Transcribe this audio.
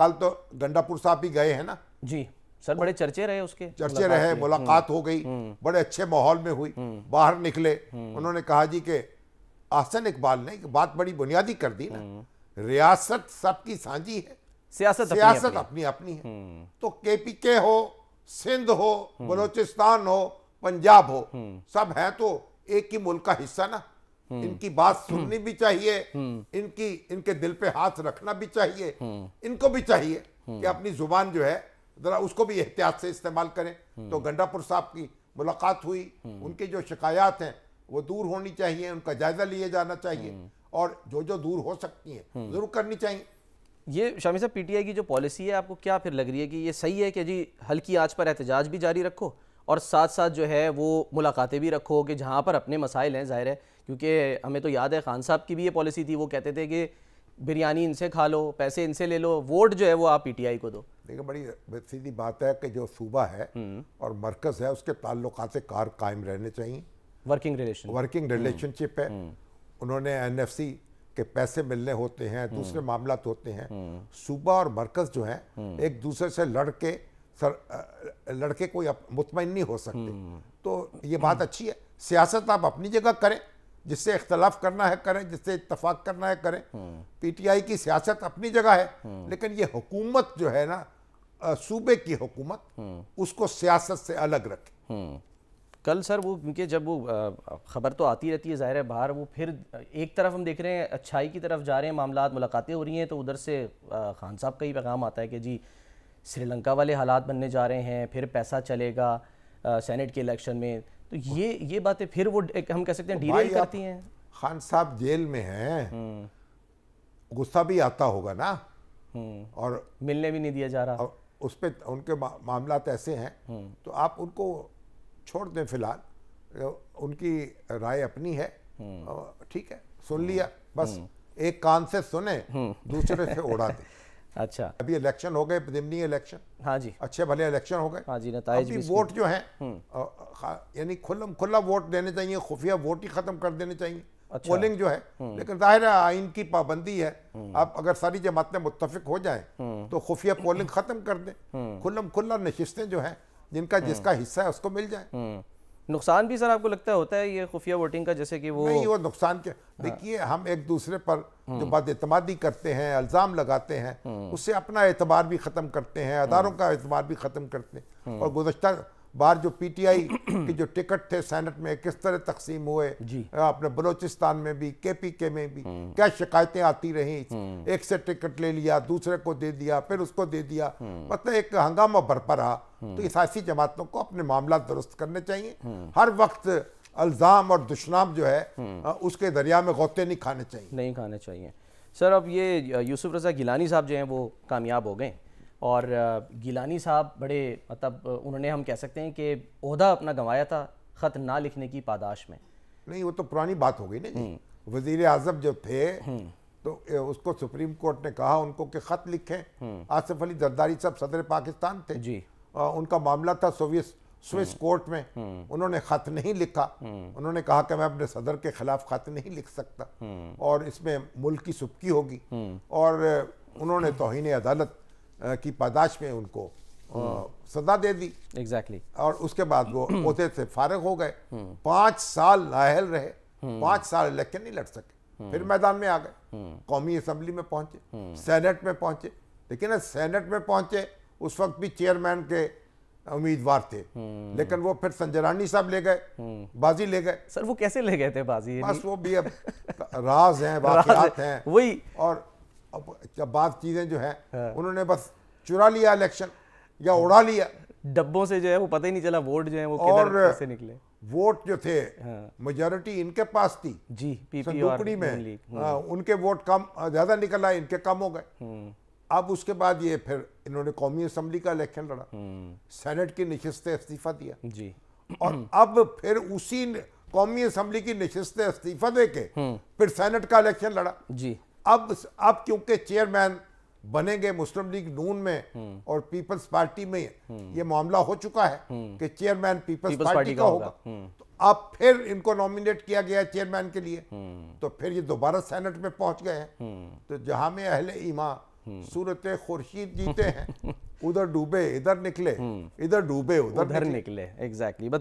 कल तो गंडापुर साहब भी गए हैं ना जी सर बड़े चर्चे रहे उसके चर्चे रहे मुलाकात हम्म। हो गई हम्म। बड़े अच्छे माहौल में हुई हम्म। बाहर निकले उन्होंने कहा जी के आसन इकबाल ने बात बड़ी बुनियादी कर दी ना रियासत सबकी सांझी है सियासत सियासत अपनी अपनी है तो केपीके हो सिंध हो बलोचिस्तान हो पंजाब हो सब है तो एक ही मुल्क का हिस्सा ना हम्म। इनकी बात हम्म। सुननी भी चाहिए हम्म। इनकी इनके दिल पे हाथ रखना भी चाहिए इनको भी चाहिए कि अपनी जुबान जो है जरा उसको भी एहतियात से इस्तेमाल करें तो गंडापुर साहब की मुलाकात हुई उनकी जो शिकायत हैं वो दूर होनी चाहिए उनका जायजा लिए जाना चाहिए और जो जो दूर हो सकती हैं जरूर करनी चाहिए ये शामी साहब पीटीआई की जो पॉलिसी है आपको क्या फिर लग रही है कि ये सही है कि जी हल्की आज पर एहतजाज भी जारी रखो और साथ साथ जो है वो मुलाकातें भी रखो कि जहाँ पर अपने मसाइल हैं जाहिर है क्योंकि हमें तो याद है खान साहब की भी ये पॉलिसी थी वो कहते थे कि बिरयानी इनसे खा लो पैसे इनसे ले लो वोट जो है वो आप पीटीआई को दो देखिए बड़ी सीधी बात है कि जो सूबा है हम्म। और मरकज है उसके ताल्लुक से कार कायम रहने चाहिए वर्किंग रिलेशन वर्किंग रिलेशनशिप है हम्म। उन्होंने एन के पैसे मिलने होते हैं हम्म। दूसरे मामला होते हैं सूबा और मरकज जो है एक दूसरे से लड़के सर लड़के कोई मुतमिन नहीं हो सकते तो ये बात अच्छी है सियासत आप अपनी जगह करें जिससे इख्तलाफ करना है करें जिससे इतफाक करना है करें पीटीआई की सियासत अपनी जगह है लेकिन ये हुकूमत जो है ना सूबे की हुकूमत उसको सियासत से अलग रखे कल सर वो क्योंकि जब वो ख़बर तो आती रहती है ज़ाहिर है बाहर वो फिर एक तरफ हम देख रहे हैं अच्छाई की तरफ जा रहे हैं मामला मुलाकातें हो रही हैं तो उधर से खान साहब का ही पैगाम आता है कि जी श्रीलंका वाले हालात बनने जा रहे हैं फिर पैसा चलेगा सेनेट के इलेक्शन में तो ये ये बातें फिर वो हम कह सकते हैं डीरेल तो करती हैं खान साहब जेल में हैं हम्म। गुस्सा भी आता होगा ना हम्म। और मिलने भी नहीं दिया जा रहा उस पर उनके मा, मामला ऐसे हैं हम्म। तो आप उनको छोड़ दें फिलहाल उनकी राय अपनी है ठीक है सुन लिया बस एक कान से सुने दूसरे से उड़ा दे अच्छा अभी इलेक्शन हो गए जिमनी इलेक्शन हाँ जी अच्छे भले इलेक्शन हो गए हाँ जी अभी वोट जो है हम्म। यानी खुला खुला वोट देने चाहिए खुफिया वोट ही खत्म कर देने चाहिए अच्छा। पोलिंग जो है हम्म। लेकिन जाहिर है आइन की पाबंदी है हम्म। आप अगर सारी जमातें मुतफिक हो जाए तो खुफिया पोलिंग खत्म कर दें खुल्लम खुल्ला नशिस्तें जो है जिनका जिसका हिस्सा है उसको मिल जाए नुकसान भी सर आपको लगता है होता है ये खुफिया वोटिंग का जैसे कि वो नहीं वो नुकसान के हाँ। देखिए हम एक दूसरे पर जो एतमादी हम्म। करते हैं अल्ज़ाम लगाते हैं हम्म। उससे अपना एतबार भी ख़त्म करते हैं अदारों हम्म। का एतबार भी ख़त्म करते हैं और गुजशत बार जो पी टी आई के जो टिकट थे सैनट में किस तरह तकसीम हुए अपने बलोचिस्तान में भी के पी के में भी क्या शिकायतें आती रहीं एक से टिकट ले लिया दूसरे को दे दिया फिर उसको दे दिया मतलब एक हंगामा बरपा रहा हम्म। तो इसी जमातों को अपने मामला दुरुस्त करने चाहिए हर वक्त अल्ज़ाम और दुश्नाम जो है हम्म। उसके दरिया में गोते नहीं खाने चाहिए नहीं खाने चाहिए सर अब ये यूसुफ रजा गिलानी साहब जो हैं वो कामयाब हो गए और गिलानी साहब बड़े मतलब उन्होंने हम कह सकते हैं कि अहदा अपना गंवाया था ख़त ना लिखने की पादाश में नहीं वो तो पुरानी बात हो गई ना जी हम्म। वजीर अजम जो थे तो उसको सुप्रीम कोर्ट ने कहा उनको कि ख़त लिखें आसिफ अली जरदारी साहब सदर पाकिस्तान थे जी उनका मामला था सोवियत स्विस हम्म। कोर्ट में हम्म। उन्होंने खत नहीं लिखा हम्म। उन्होंने कहा कि मैं अपने सदर के खिलाफ खत नहीं लिख सकता और इसमें मुल्क की सुबकी होगी और उन्होंने तोहन अदालत की पादाश में उनको सजा दे दी एग्जैक्टली exactly. और उसके बाद वो पोते से फारग हो गए पाँच साल लाहल रहे पाँच साल इलेक्शन नहीं लड़ सके फिर मैदान में आ गए कौमी असम्बली में पहुंचे सेनेट में पहुंचे लेकिन सेनेट में पहुंचे उस वक्त भी चेयरमैन के उम्मीदवार थे हम्म। लेकिन वो फिर संजय रानी साहब ले गए हम्म। बाजी ले गए सर वो कैसे ले गए थे बाजी बस वो भी अब राज हैं वाकयात हैं वही और अब बात चीजें जो है हाँ। उन्होंने बस चुरा लिया इलेक्शन या उड़ा लिया डब्बों से जो है वो पता ही नहीं चला वोट जो है वो और कैसे निकले वोट जो थे हाँ। मेजोरिटी इनके पास थी जी पीपी में हम्म। हाँ, उनके वोट कम ज्यादा निकला इनके कम हो गए अब उसके बाद ये फिर इन्होंने कौमी असम्बली का इलेक्शन लड़ा सेनेट की नशस्त इस्तीफा दिया जी और अब फिर उसी कौमी असम्बली की नशस्त इस्तीफा दे के फिर सेनेट का इलेक्शन लड़ा जी अब अब क्योंकि चेयरमैन बनेंगे मुस्लिम लीग नून में और पीपल्स पार्टी में ये मामला हो चुका है कि चेयरमैन पीपल्स, पीपल्स पार्टी का होगा हम्म। तो अब फिर इनको नॉमिनेट किया गया चेयरमैन के लिए हम्म। तो फिर ये दोबारा सेनेट में पहुंच गए हैं हम्म। तो जहां में अहले ईमा सूरत खुर्शीद जीते हैं उधर डूबे इधर निकले हम्म। इधर डूबे उधर, उधर निकले एग्जैक्टली exactly.